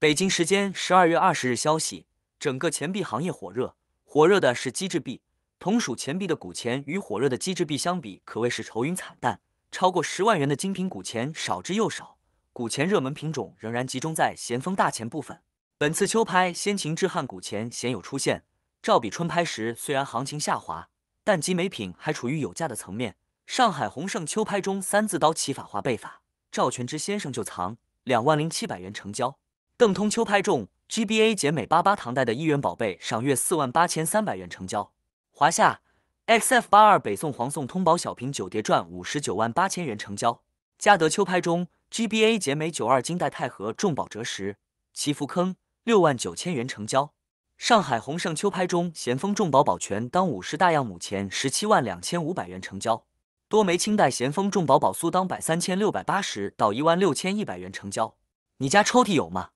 北京时间十二月二十日，消息，整个钱币行业火热，火热的是机制币。同属钱币的古钱与火热的机制币相比，可谓是愁云惨淡。超过十万元的精品古钱少之又少，古钱热门品种仍然集中在咸丰大钱部分。本次秋拍，先秦至汉古钱鲜有出现。照比春拍时虽然行情下滑，但集美品还处于有价的层面。上海红盛秋拍中，三字刀起法化背法，赵全之先生就藏，两万零七百元成交。邓通秋拍中，G B A 简美八八唐代的一元宝贝赏月四万八千三百元成交。华夏 X F 八二北宋黄宋通宝小瓶九叠传五十九万八千元成交。嘉德秋拍中，G B A 简美九二金代太和重宝折十祈福坑六万九千元成交。上海宏盛秋拍中，咸丰重宝宝泉当五十大样母钱十七万两千五百元成交。多枚清代咸丰重宝宝苏当百三千六百八十到一万六千一百元成交。你家抽屉有吗？